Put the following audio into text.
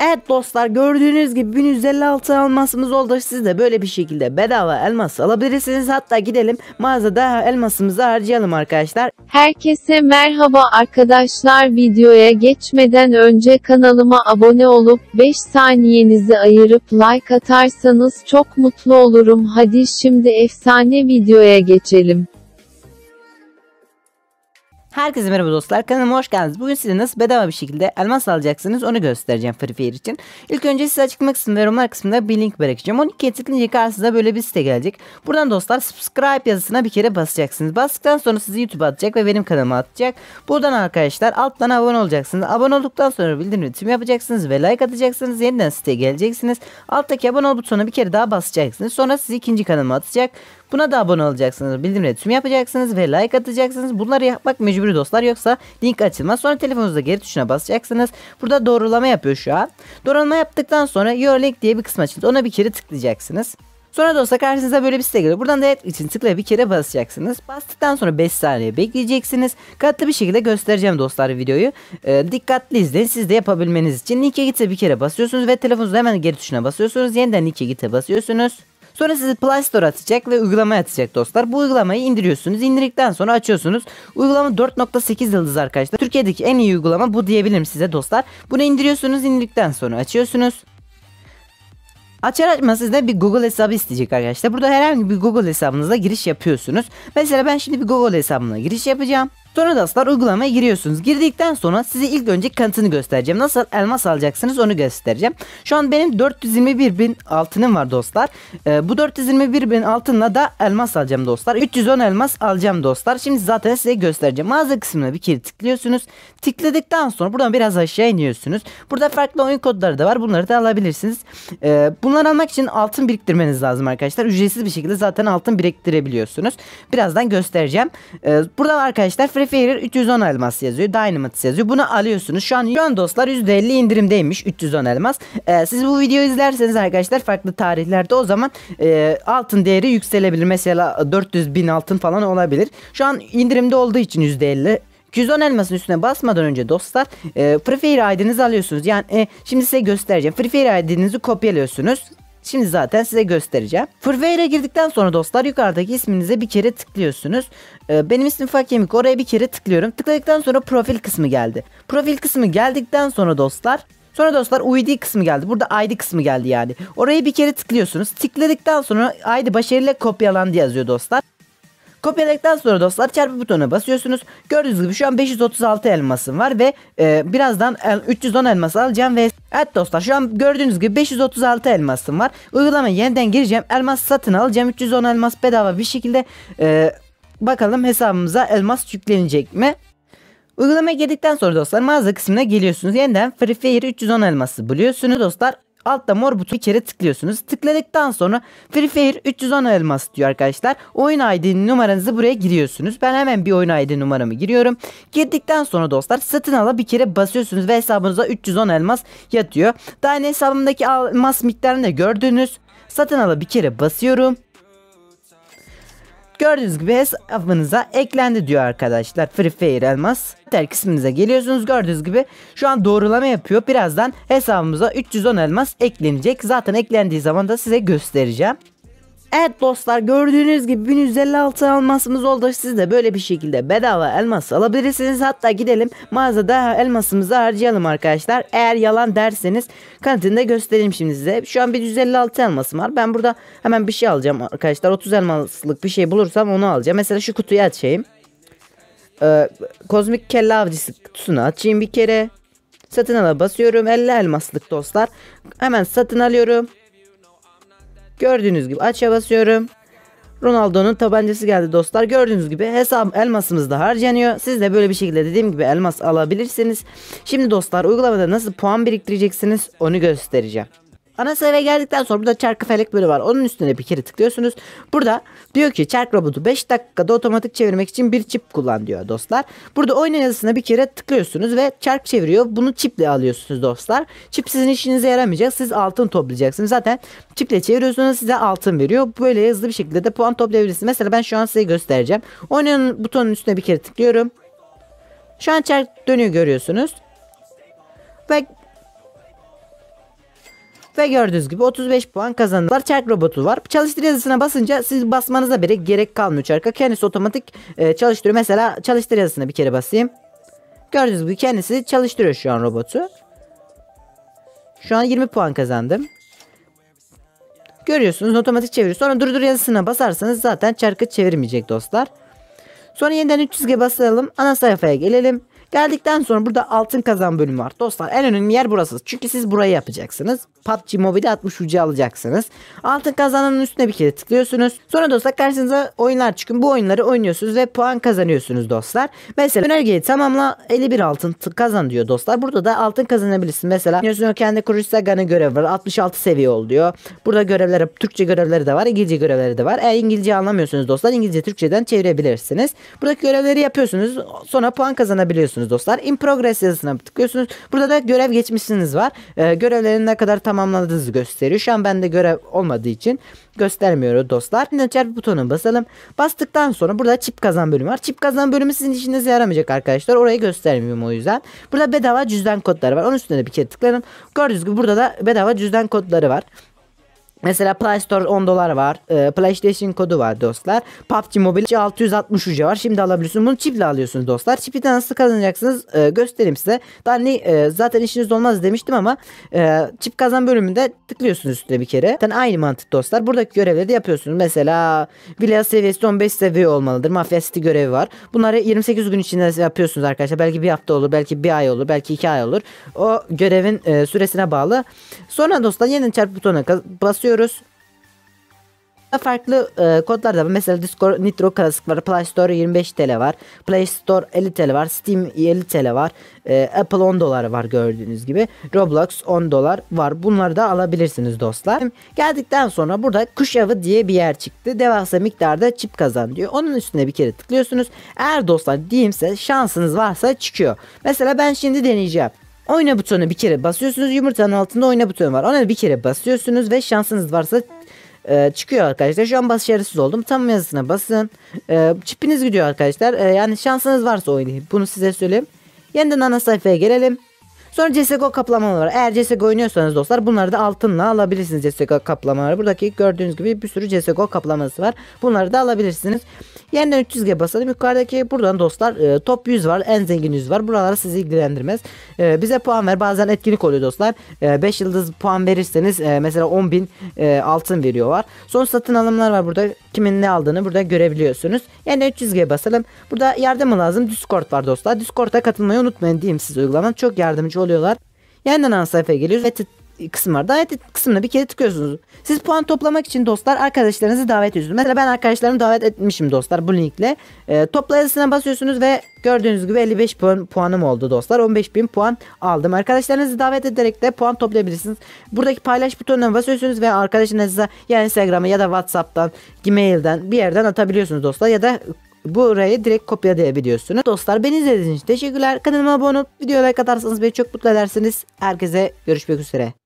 Evet dostlar gördüğünüz gibi 1156 elmasımız oldu. Siz de böyle bir şekilde bedava elmas alabilirsiniz. Hatta gidelim mağazada elmasımızı harcayalım arkadaşlar. Herkese merhaba arkadaşlar. Videoya geçmeden önce kanalıma abone olup 5 saniyenizi ayırıp like atarsanız çok mutlu olurum. Hadi şimdi efsane videoya geçelim. Herkese merhaba dostlar kanalıma hoş geldiniz. Bugün size nasıl bedava bir şekilde elmas alacaksınız onu göstereceğim Free Fire için. İlk önce size açıklama kısmı ve yorumlar kısmında bir link bırakacağım. 12'ye tıklayınca karşınıza böyle bir site gelecek. Buradan dostlar subscribe yazısına bir kere basacaksınız. Bastıktan sonra sizi YouTube'a atacak ve benim kanalıma atacak. Buradan arkadaşlar alttan abone olacaksınız. Abone olduktan sonra bildirim tüm yapacaksınız ve like atacaksınız. Yeniden siteye geleceksiniz. Alttaki abone ol butonuna bir kere daha basacaksınız. Sonra sizi ikinci kanalıma atacak. Buna da abone olacaksınız. bildirim tüm yapacaksınız ve like atacaksınız. Bunları yapmak mecburi dostlar. Yoksa link açılmaz. Sonra telefonunuzda geri tuşuna basacaksınız. Burada doğrulama yapıyor şu an. Doğrulama yaptıktan sonra link diye bir kısım açıldı. Ona bir kere tıklayacaksınız. Sonra dostlar karşınıza böyle bir site geliyor. Buradan da için tıklayıp bir kere basacaksınız. Bastıktan sonra 5 saniye bekleyeceksiniz. Katlı bir şekilde göstereceğim dostlar videoyu. Ee, dikkatli izleyin. Siz de yapabilmeniz için linke gitse bir kere basıyorsunuz ve telefonunuzu hemen geri tuşuna basıyorsunuz. Yeniden linke gitse basıyorsunuz. Sonra sizi Play Store atacak ve uygulama atacak dostlar. Bu uygulamayı indiriyorsunuz. İndirdikten sonra açıyorsunuz. Uygulama 4.8 yıldız arkadaşlar. Türkiye'deki en iyi uygulama bu diyebilirim size dostlar. Bunu indiriyorsunuz. indirdikten sonra açıyorsunuz. Açar açmaz sizden bir Google hesabı isteyecek arkadaşlar. Burada herhangi bir Google hesabınıza giriş yapıyorsunuz. Mesela ben şimdi bir Google hesabına giriş yapacağım. Sonra da aslar uygulamaya giriyorsunuz. Girdikten sonra size ilk önce kanıtını göstereceğim. Nasıl elmas alacaksınız onu göstereceğim. Şu an benim 421 bin altınım var dostlar. Ee, bu 421 bin altınla da elmas alacağım dostlar. 310 elmas alacağım dostlar. Şimdi zaten size göstereceğim. Mağaza kısmına bir kere tıklıyorsunuz. Tıkladıktan sonra buradan biraz aşağı iniyorsunuz. Burada farklı oyun kodları da var. Bunları da alabilirsiniz. Ee, bunları almak için altın biriktirmeniz lazım arkadaşlar. Ücretsiz bir şekilde zaten altın biriktirebiliyorsunuz. Birazdan göstereceğim. Ee, buradan arkadaşlar free Preferior 310 elmas yazıyor. Dynamite yazıyor. Bunu alıyorsunuz. Şu an, şu an dostlar %50 indirimdeymiş 310 elmas. Ee, siz bu videoyu izlerseniz arkadaşlar farklı tarihlerde o zaman e, altın değeri yükselebilir. Mesela 400 bin altın falan olabilir. Şu an indirimde olduğu için %50 210 elmasın üstüne basmadan önce dostlar e, Free Fire ID'nizi alıyorsunuz. Yani e, şimdi size göstereceğim. Free Fire ID'nizi kopyalıyorsunuz. Şimdi zaten size göstereceğim. Fırveyre girdikten sonra dostlar yukarıdaki isminize bir kere tıklıyorsunuz. Ee, benim ismim Fakemik oraya bir kere tıklıyorum. Tıkladıktan sonra profil kısmı geldi. Profil kısmı geldikten sonra dostlar Sonra dostlar UID kısmı geldi. Burada ID kısmı geldi yani. Oraya bir kere tıklıyorsunuz. Tıkladıktan sonra ID başarıyla kopyalandı yazıyor dostlar. Kopyaladıktan sonra dostlar çarpı butonuna basıyorsunuz. Gördüğünüz gibi şu an 536 elmasım var ve e, birazdan el, 310 elmas alacağım ve evet dostlar şu an gördüğünüz gibi 536 elmasım var. Uygulama yeniden gireceğim. Elmas satın alacağım. 310 elmas bedava bir şekilde e, bakalım hesabımıza elmas yüklenecek mi? Uygulamaya girdikten sonra dostlar mağaza kısmına geliyorsunuz. Yeniden Free Fire 310 elması buluyorsunuz dostlar altta mor butonu bir kere tıklıyorsunuz. Tıkladıktan sonra Free Fire 310 elmas diyor arkadaşlar. Oyun ID numaranızı buraya giriyorsunuz. Ben hemen bir oyun ID numaramı giriyorum. Girdikten sonra dostlar satın ala bir kere basıyorsunuz ve hesabınıza 310 elmas yatıyor. Daha yeni hesabımdaki elmas miktarını da gördünüz. Satın ala bir kere basıyorum. Gördüğünüz gibi hesabınıza eklendi diyor arkadaşlar. Free Fire Elmas. Ter kısmınıza geliyorsunuz. Gördüğünüz gibi şu an doğrulama yapıyor. Birazdan hesabımıza 310 elmas eklenecek. Zaten eklendiği zaman da size göstereceğim. Evet dostlar gördüğünüz gibi 1156 elmasımız oldu. Siz de böyle bir şekilde bedava elmas alabilirsiniz. Hatta gidelim mağazada elmasımızı harcayalım arkadaşlar. Eğer yalan derseniz kanıtını da göstereyim şimdi size. Şu an 156 elmasım var. Ben burada hemen bir şey alacağım arkadaşlar. 30 elmaslık bir şey bulursam onu alacağım. Mesela şu kutuyu açayım. Ee, kozmik kelle avcısı kutusunu açayım bir kere. Satın ala basıyorum. 50 elmaslık dostlar. Hemen satın alıyorum. Gördüğünüz gibi açıya basıyorum. Ronaldo'nun tabancası geldi dostlar. Gördüğünüz gibi hesap elmasımız da harcanıyor. Siz de böyle bir şekilde dediğim gibi elmas alabilirsiniz. Şimdi dostlar uygulamada nasıl puan biriktireceksiniz onu göstereceğim. Ana sayfaya geldikten sonra burada çarkı felek bölü var. Onun üstüne bir kere tıklıyorsunuz. Burada diyor ki çark robotu 5 dakikada otomatik çevirmek için bir çip kullan diyor dostlar. Burada oyna yazısına bir kere tıklıyorsunuz ve çark çeviriyor. Bunu çiple alıyorsunuz dostlar. Çip sizin işinize yaramayacak. Siz altın toplayacaksınız. Zaten çiple çeviriyorsunuz size altın veriyor. Böyle hızlı bir şekilde de puan toplayabilirsiniz. Mesela ben şu an size göstereceğim. Oynanın butonun üstüne bir kere tıklıyorum. Şu an çark dönüyor görüyorsunuz. Ve ve gördüğünüz gibi 35 puan kazandılar. Çark robotu var. Çalıştır yazısına basınca siz basmanıza bile gerek kalmıyor çarka. Kendisi otomatik e, çalıştırıyor. Mesela çalıştır yazısına bir kere basayım. Gördüğünüz gibi kendisi çalıştırıyor şu an robotu. Şu an 20 puan kazandım. Görüyorsunuz otomatik çeviriyor. Sonra durdur yazısına basarsanız zaten çarkı çevirmeyecek dostlar. Sonra yeniden 3 çizgiye basalım. Ana sayfaya gelelim. Geldikten sonra burada altın kazan bölümü var. Dostlar en önemli yer burası. Çünkü siz burayı yapacaksınız. PUBG Mobile 60 ucu alacaksınız. Altın kazananın üstüne bir kere tıklıyorsunuz. Sonra dostlar karşınıza oyunlar çıkın. Bu oyunları oynuyorsunuz ve puan kazanıyorsunuz dostlar. Mesela önergeyi tamamla 51 altın kazan diyor dostlar. Burada da altın kazanabilirsin. Mesela Yosun kendi Kurusagan'ı görev var. 66 seviye ol diyor. Burada görevlere Türkçe görevleri de var. İngilizce görevleri de var. Eğer İngilizce anlamıyorsunuz dostlar İngilizce Türkçeden çevirebilirsiniz. Buradaki görevleri yapıyorsunuz. Sonra puan kazanabiliyorsunuz dostlar. In progress yazısına tıklıyorsunuz. Burada da görev geçmişsiniz var. Ee, görevlerin ne kadar tam tamamladığınızı gösteriyor. Şu an bende görev olmadığı için göstermiyor dostlar. Açar butonuna basalım. Bastıktan sonra burada çip kazan bölümü var. Çip kazan bölümü sizin işinize yaramayacak arkadaşlar. Orayı göstermiyorum o yüzden. Burada bedava cüzdan kodları var. Onun üstüne de bir kere tıklayalım. Gördüğünüz gibi burada da bedava cüzdan kodları var. Mesela Play Store 10 dolar var. E, PlayStation kodu var dostlar. PUBG Mobile 660 ucu var. Şimdi alabiliyorsunuz. Bunu çiple alıyorsunuz dostlar. Çipi de nasıl kazanacaksınız ee, göstereyim size. Daha ne e, zaten işiniz olmaz demiştim ama e, çip kazan bölümünde tıklıyorsunuz üstüne bir kere. Zaten aynı mantık dostlar. Buradaki görevleri de yapıyorsunuz. Mesela villa seviyesi 15 seviye olmalıdır. Mafya City görevi var. Bunları 28 gün içinde yapıyorsunuz arkadaşlar. Belki bir hafta olur. Belki bir ay olur. Belki iki ay olur. O görevin e, süresine bağlı. Sonra dostlar yeniden çarp butonuna basıyorsunuz basıyoruz. Farklı e, kodlar da var. Mesela Discord Nitro Classic var. Play Store 25 TL var. Play Store 50 TL var. Steam 50 TL var. E, Apple 10 dolar var gördüğünüz gibi. Roblox 10 dolar var. Bunları da alabilirsiniz dostlar. Geldikten sonra burada kuş avı diye bir yer çıktı. Devasa miktarda çip kazan diyor. Onun üstüne bir kere tıklıyorsunuz. Eğer dostlar diyeyimse şansınız varsa çıkıyor. Mesela ben şimdi deneyeceğim. Oyna butonu bir kere basıyorsunuz. Yumurtanın altında oyna butonu var. Ona bir kere basıyorsunuz ve şansınız varsa e, çıkıyor arkadaşlar. Şu an başarısız oldum. Tam yazısına basın. E, çipiniz gidiyor arkadaşlar. E, yani şansınız varsa oynayın. Bunu size söyleyeyim. Yeniden ana sayfaya gelelim. Sonra CSGO kaplamaları var. Eğer CSGO oynuyorsanız dostlar bunları da altınla alabilirsiniz CSGO kaplamaları. Buradaki gördüğünüz gibi bir sürü CSGO kaplaması var. Bunları da alabilirsiniz. Yeniden 300 g basalım. Yukarıdaki buradan dostlar e, top 100 var. En zengin 100 var. Buraları sizi ilgilendirmez. E, bize puan ver. Bazen etkinlik oluyor dostlar. E, 5 yıldız puan verirseniz e, mesela 10.000 e, altın veriyorlar. Son satın alımlar var burada. Kimin ne aldığını burada görebiliyorsunuz. Yeniden 300 g basalım. Burada yardım lazım. Discord var dostlar. Discord'a katılmayı unutmayın diyeyim size uygulamanın. Çok yardımcı olur oluyorlar. Yeniden ana sayfaya geliyoruz. Edit kısım var. Daha et kısmına bir kere tıkıyorsunuz. Siz puan toplamak için dostlar arkadaşlarınızı davet ediyorsunuz. Mesela ben arkadaşlarımı davet etmişim dostlar bu linkle. E, ee, topla yazısına basıyorsunuz ve gördüğünüz gibi 55 puan, puanım oldu dostlar. 15.000 puan aldım. Arkadaşlarınızı davet ederek de puan toplayabilirsiniz. Buradaki paylaş butonuna basıyorsunuz ve arkadaşınıza ya Instagram'a ya da Whatsapp'tan, Gmail'den bir yerden atabiliyorsunuz dostlar. Ya da bu orayı direkt kopyalayabiliyorsunuz. Dostlar beni izlediğiniz için teşekkürler. Kanalıma abone olup videoya like atarsanız beni çok mutlu edersiniz. Herkese görüşmek üzere.